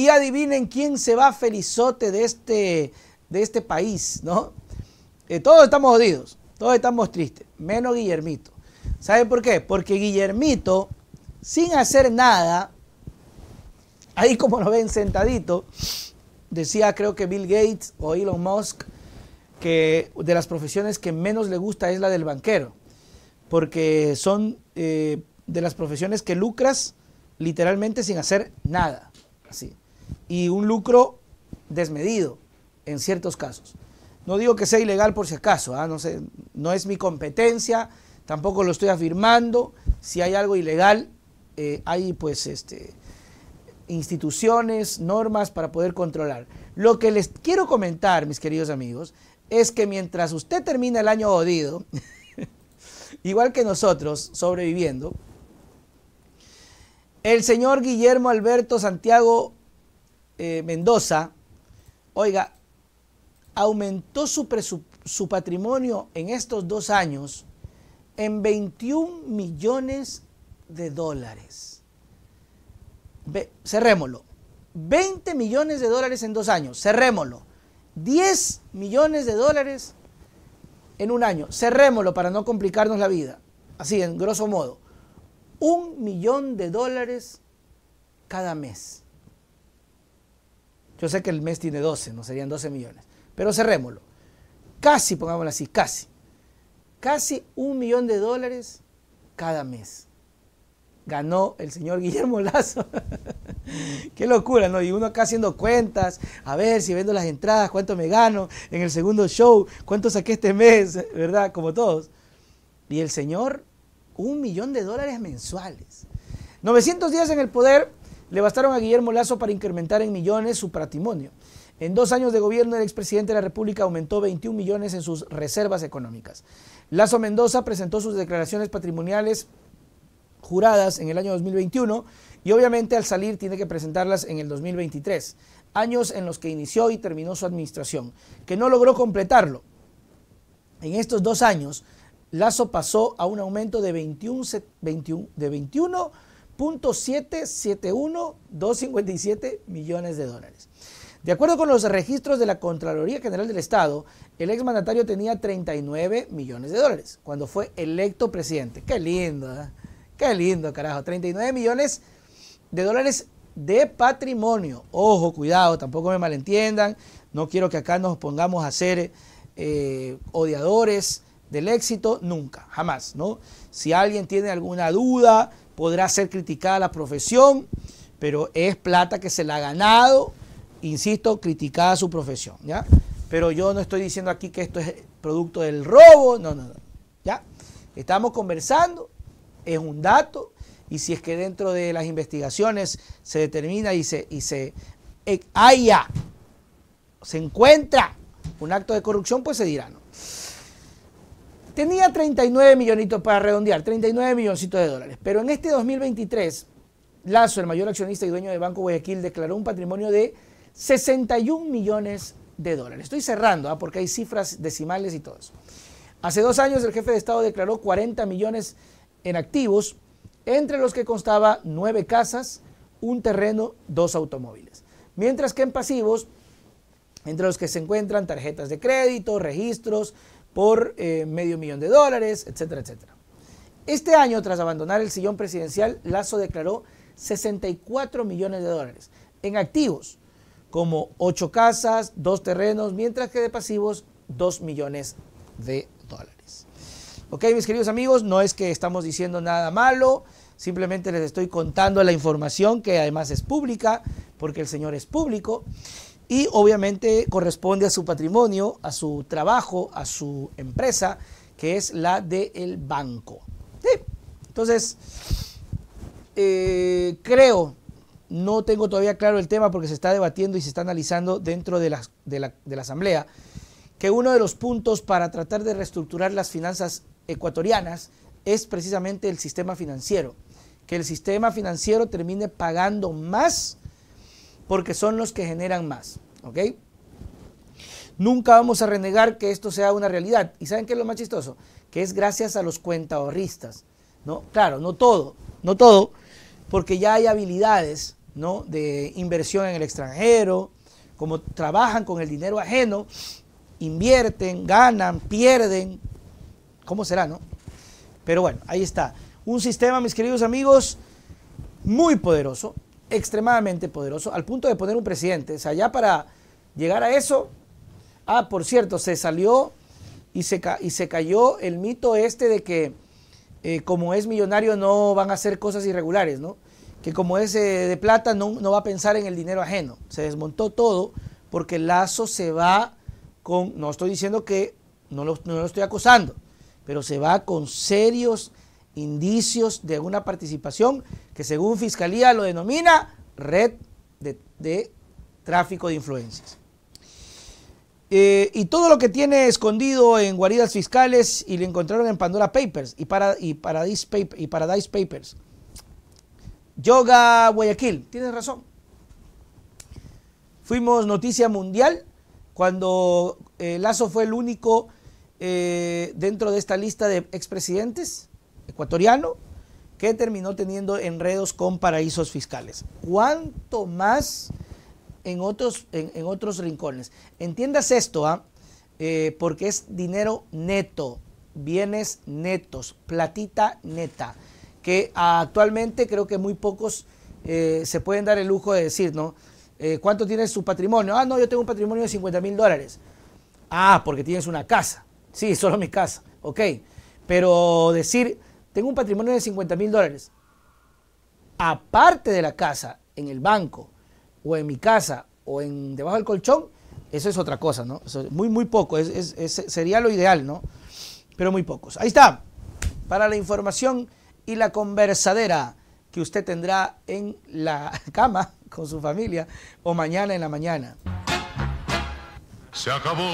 Y adivinen quién se va felizote de este, de este país, ¿no? Eh, todos estamos jodidos, todos estamos tristes, menos Guillermito. ¿Saben por qué? Porque Guillermito, sin hacer nada, ahí como lo ven sentadito, decía creo que Bill Gates o Elon Musk, que de las profesiones que menos le gusta es la del banquero, porque son eh, de las profesiones que lucras literalmente sin hacer nada, así y un lucro desmedido en ciertos casos. No digo que sea ilegal por si acaso, ¿ah? no, es mi competencia, tampoco lo estoy afirmando. Si hay algo ilegal, eh, hay pues este, instituciones, normas para poder controlar. Lo que les quiero comentar, mis queridos amigos, es que mientras usted termina el año odido igual que nosotros, sobreviviendo, el señor Guillermo Alberto Santiago eh, Mendoza, oiga, aumentó su, patrimonio en estos dos años en 21 millones de dólares. cerrémoslo. 20 millones de dólares en dos años, cerrémoslo. 10 millones de dólares en un año, cerrémoslo para no complicarnos la vida. Así, en grosso modo. Un millón de dólares cada mes. Yo sé que el mes tiene 12, no serían 12 millones. Pero cerrémoslo. Casi, pongámoslo así, casi. Casi un millón de dólares cada mes. Ganó el señor Guillermo Lazo. Qué locura, ¿no? Y uno acá haciendo cuentas, a ver si vendo las entradas, cuánto me gano en el segundo show, cuánto saqué este mes, ¿verdad? Como todos. Y el señor, un millón de dólares mensuales. 900 días en el poder le bastaron a Guillermo Lazo para incrementar en millones su patrimonio. En dos años de gobierno, el expresidente de la República aumentó 21 millones en sus reservas económicas. Lazo Mendoza presentó sus declaraciones patrimoniales juradas en el año 2021 y obviamente al salir tiene que presentarlas en el 2023, años en los que inició y terminó su administración, que no logró completarlo. En estos dos años, Lazo pasó a un aumento de 21, 21 de 21 .771.257 millones de dólares. De acuerdo con los registros de la Contraloría General del Estado, el exmandatario tenía 39 millones de dólares cuando fue electo presidente. Qué lindo, ¿eh? qué lindo, carajo. 39 millones de dólares de patrimonio. Ojo, cuidado, tampoco me malentiendan. No quiero que acá nos pongamos a ser eh, odiadores del éxito, nunca, jamás, ¿no? Si alguien tiene alguna duda podrá ser criticada la profesión, pero es plata que se la ha ganado, insisto, criticada su profesión, ¿ya? Pero yo no estoy diciendo aquí que esto es producto del robo, no, no, no, ¿ya? Estamos conversando, es un dato, y si es que dentro de las investigaciones se determina y se, y se haya, se encuentra un acto de corrupción, pues se dirá, ¿no? Tenía 39 millonitos para redondear, 39 milloncitos de dólares. Pero en este 2023, Lazo, el mayor accionista y dueño de Banco Guayaquil, declaró un patrimonio de 61 millones de dólares. Estoy cerrando, ¿ah? porque hay cifras decimales y todo eso. Hace dos años el jefe de Estado declaró 40 millones en activos, entre los que constaba nueve casas, un terreno, dos automóviles. Mientras que en pasivos, entre los que se encuentran tarjetas de crédito, registros, por eh, medio millón de dólares, etcétera, etcétera. Este año, tras abandonar el sillón presidencial, Lazo declaró 64 millones de dólares en activos, como ocho casas, dos terrenos, mientras que de pasivos, 2 millones de dólares. Ok, mis queridos amigos, no es que estamos diciendo nada malo, simplemente les estoy contando la información que además es pública, porque el señor es público y obviamente corresponde a su patrimonio, a su trabajo, a su empresa, que es la del banco. Entonces, eh, creo, no tengo todavía claro el tema porque se está debatiendo y se está analizando dentro de la, de la, de la Asamblea, que uno de los puntos para tratar de reestructurar las finanzas ecuatorianas es precisamente el sistema financiero, que el sistema financiero termine pagando más porque son los que generan más. ¿Ok? Nunca vamos a renegar que esto sea una realidad. ¿Y saben qué es lo más chistoso? Que es gracias a los cuentahorristas. ¿no? Claro, no todo, no todo, porque ya hay habilidades ¿no? de inversión en el extranjero, como trabajan con el dinero ajeno, invierten, ganan, pierden. ¿Cómo será, no? Pero bueno, ahí está. Un sistema, mis queridos amigos, muy poderoso, extremadamente poderoso, al punto de poner un presidente. O sea, ya para llegar a eso, ah, por cierto, se salió y se, y se cayó el mito este de que eh, como es millonario no van a hacer cosas irregulares, ¿no? Que como es eh, de plata no, no va a pensar en el dinero ajeno. Se desmontó todo porque el Lazo se va con, no estoy diciendo que, no lo, no lo estoy acusando, pero se va con serios indicios de una participación que según Fiscalía lo denomina red de, tráfico de influencias. Eh, y todo lo que tiene escondido en guaridas fiscales y lo encontraron en Pandora Papers y, para, Paradise, Paper, y Paradise Papers. Yoga Guayaquil, tienes razón. Fuimos noticia mundial cuando eh, Lazo fue el único eh, dentro de esta lista de expresidentes ecuatoriano que terminó teniendo enredos con paraísos fiscales. ¿Cuánto más en otros, en, otros rincones? Entiendas esto, ¿ah? Eh, porque es dinero neto, bienes netos, platita neta, que actualmente creo que muy pocos eh, se pueden dar el lujo de decir, ¿no? Eh, ¿Cuánto tienes su patrimonio? Ah, no, yo tengo un patrimonio de 50 mil dólares. Ah, porque tienes una casa. Sí, solo mi casa. Ok. Pero decir tengo un patrimonio de 50 mil dólares, aparte de la casa, en el banco, o en mi casa, o en debajo del colchón, eso es otra cosa, ¿no? muy, muy poco, es, sería lo ideal, ¿no? Pero muy pocos. Ahí está, para la información y la conversadera que usted tendrá en la cama con su familia o mañana en la mañana. Se acabó.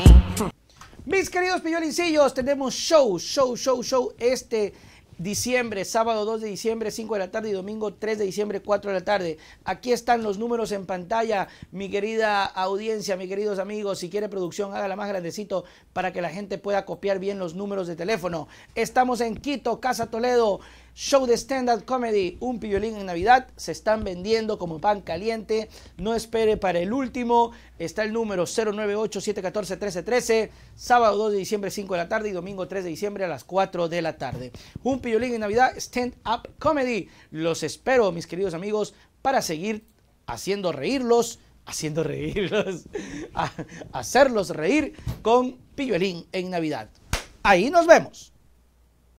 Mis queridos pillolincillos, tenemos show, show, show, show este diciembre, sábado 2 de diciembre, 5 de la tarde y domingo 3 de diciembre, 4 de la tarde. Aquí están los números en pantalla, mi querida audiencia, mis queridos amigos. Si quiere producción, hágala más grandecito para que la gente pueda copiar bien los números de teléfono. Estamos en Quito, Casa Toledo show de stand-up comedy, un pillolín en Navidad, se están vendiendo como pan caliente. No espere para el último. Está el número 0987141313, 1313 sábado 2 de diciembre 5 de la tarde y domingo 3 de diciembre a las 4 de la tarde. Un pillolín en Navidad, stand-up comedy. Los espero, mis queridos amigos, para seguir haciendo reírlos haciendo reírlos, hacerlos reír con pillolín en Navidad. Ahí nos vemos.